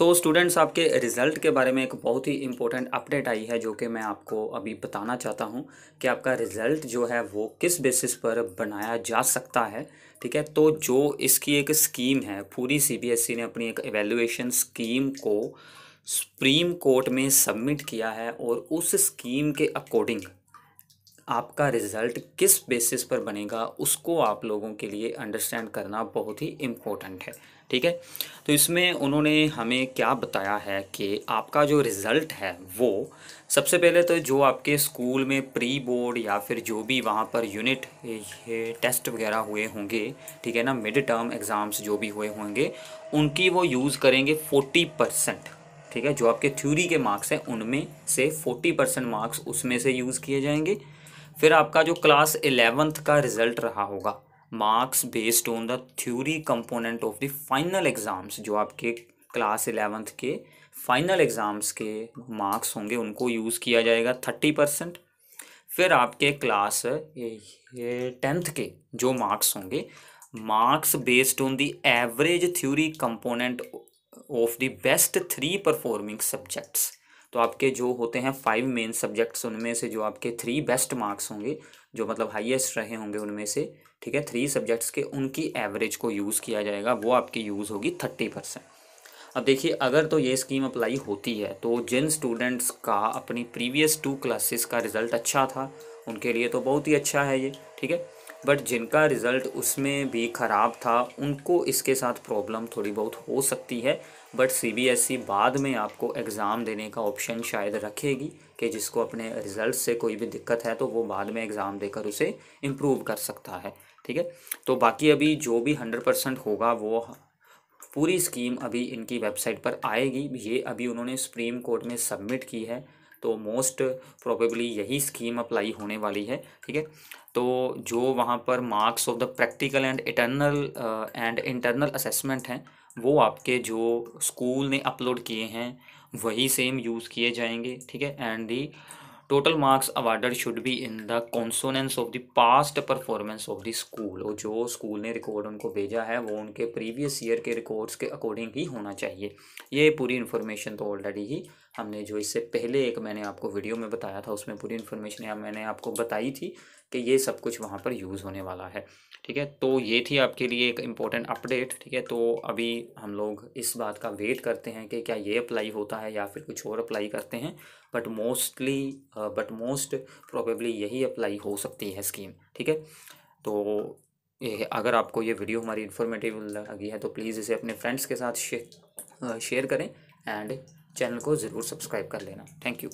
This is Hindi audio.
सो so, स्टूडेंट्स आपके रिज़ल्ट के बारे में एक बहुत ही इंपॉर्टेंट अपडेट आई है जो कि मैं आपको अभी बताना चाहता हूँ कि आपका रिज़ल्ट जो है वो किस बेसिस पर बनाया जा सकता है ठीक है तो जो इसकी एक स्कीम है पूरी सीबीएसई e ने अपनी एक एवेलुएशन स्कीम को सुप्रीम कोर्ट में सबमिट किया है और उस स्कीम के अकॉर्डिंग आपका रिज़ल्ट किस बेसिस पर बनेगा उसको आप लोगों के लिए अंडरस्टैंड करना बहुत ही इम्पोर्टेंट है ठीक है तो इसमें उन्होंने हमें क्या बताया है कि आपका जो रिज़ल्ट है वो सबसे पहले तो जो आपके स्कूल में प्री बोर्ड या फिर जो भी वहाँ पर यूनिट टेस्ट वगैरह हुए होंगे ठीक है ना मिड टर्म एग्ज़ाम्स जो भी हुए होंगे उनकी वो यूज़ करेंगे फोर्टी परसेंट ठीक है जो आपके थ्योरी के मार्क्स हैं उनमें से फोर्टी परसेंट मार्क्स उसमें से यूज़ किए जाएंगे फिर आपका जो क्लास एलेवंथ का रिजल्ट रहा होगा marks based on the theory component of the final exams जो आपके क्लास एलेवंथ के फाइनल एग्ज़ाम्स के मार्क्स होंगे उनको यूज़ किया जाएगा थर्टी परसेंट फिर आपके क्लास टेंथ के जो मार्क्स होंगे marks based on the average theory component of the best three performing subjects तो आपके जो होते हैं फाइव मेन सब्जेक्ट्स उनमें से जो आपके थ्री बेस्ट मार्क्स होंगे जो मतलब हाईएस्ट रहे होंगे उनमें से ठीक है थ्री सब्जेक्ट्स के उनकी एवरेज को यूज़ किया जाएगा वो आपकी यूज़ होगी थर्टी परसेंट अब देखिए अगर तो ये स्कीम अप्लाई होती है तो जिन स्टूडेंट्स का अपनी प्रीवियस टू क्लासेस का रिज़ल्ट अच्छा था उनके लिए तो बहुत ही अच्छा है ये ठीक है बट जिनका रिज़ल्ट उसमें भी ख़राब था उनको इसके साथ प्रॉब्लम थोड़ी बहुत हो सकती है बट सीबीएसई e बाद में आपको एग्ज़ाम देने का ऑप्शन शायद रखेगी कि जिसको अपने रिज़ल्ट से कोई भी दिक्कत है तो वो बाद में एग्ज़ाम देकर उसे इम्प्रूव कर सकता है ठीक है तो बाकी अभी जो भी हंड्रेड परसेंट होगा वो पूरी स्कीम अभी इनकी वेबसाइट पर आएगी ये अभी उन्होंने सुप्रीम कोर्ट में सबमिट की है तो मोस्ट प्रोबेबली यही स्कीम अप्लाई होने वाली है ठीक है तो जो वहाँ पर marks of the practical and internal and internal assessment हैं वो आपके जो स्कूल ने अपलोड किए हैं वही सेम यूज़ किए जाएंगे ठीक है and the total marks awarded should be in the consonance of the past performance of the school और जो स्कूल ने रिकॉर्ड उनको भेजा है वो उनके प्रीवियस ईयर के रिकॉर्ड्स के अकॉर्डिंग ही होना चाहिए ये पूरी इन्फॉर्मेशन तो ऑलरेडी ही हमने जो इससे पहले एक मैंने आपको वीडियो में बताया था उसमें पूरी इन्फॉर्मेशन या मैंने आपको बताई थी कि ये सब कुछ वहाँ पर यूज़ होने वाला है ठीक है तो ये थी आपके लिए एक इम्पॉर्टेंट अपडेट ठीक है तो अभी हम लोग इस बात का वेट करते हैं कि क्या ये अप्लाई होता है या फिर कुछ और अप्लाई करते हैं but mostly but most probably यही अप्लाई हो सकती है स्कीम ठीक है तो ये अगर आपको ये वीडियो हमारी इन्फॉर्मेटिव लगी है तो प्लीज़ इसे अपने फ्रेंड्स के साथ शेयर uh, करें एंड चैनल को ज़रूर सब्सक्राइब कर लेना थैंक यू